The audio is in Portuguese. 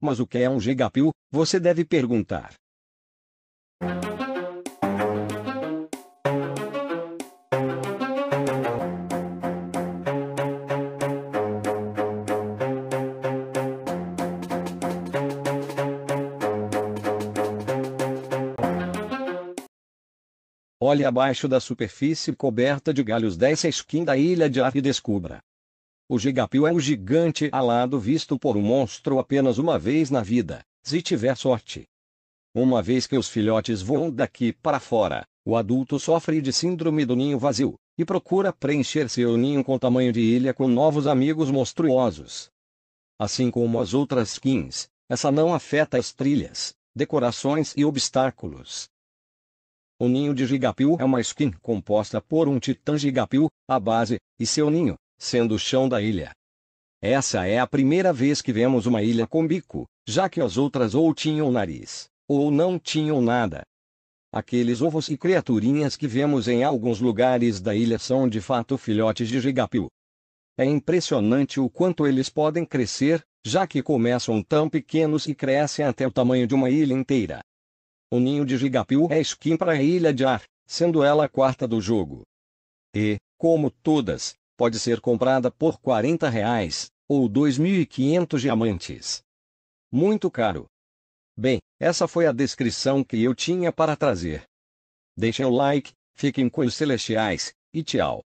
Mas o que é um gigapil, você deve perguntar. Olhe abaixo da superfície coberta de galhos dessa esquina da ilha de ar e descubra. O gigapio é o gigante alado visto por um monstro apenas uma vez na vida, se tiver sorte. Uma vez que os filhotes voam daqui para fora, o adulto sofre de síndrome do ninho vazio e procura preencher seu ninho com tamanho de ilha com novos amigos monstruosos. Assim como as outras skins, essa não afeta as trilhas, decorações e obstáculos. O ninho de gigapio é uma skin composta por um titã gigapio, a base, e seu ninho, sendo o chão da ilha. Essa é a primeira vez que vemos uma ilha com bico, já que as outras ou tinham nariz, ou não tinham nada. Aqueles ovos e criaturinhas que vemos em alguns lugares da ilha são de fato filhotes de gigapio. É impressionante o quanto eles podem crescer, já que começam tão pequenos e crescem até o tamanho de uma ilha inteira. O ninho de gigapio é skin para a ilha de ar, sendo ela a quarta do jogo. E, como todas, pode ser comprada por R$ 40 reais, ou 2.500 diamantes. Muito caro. Bem, essa foi a descrição que eu tinha para trazer. Deixem o like, fiquem com os celestiais, e tchau.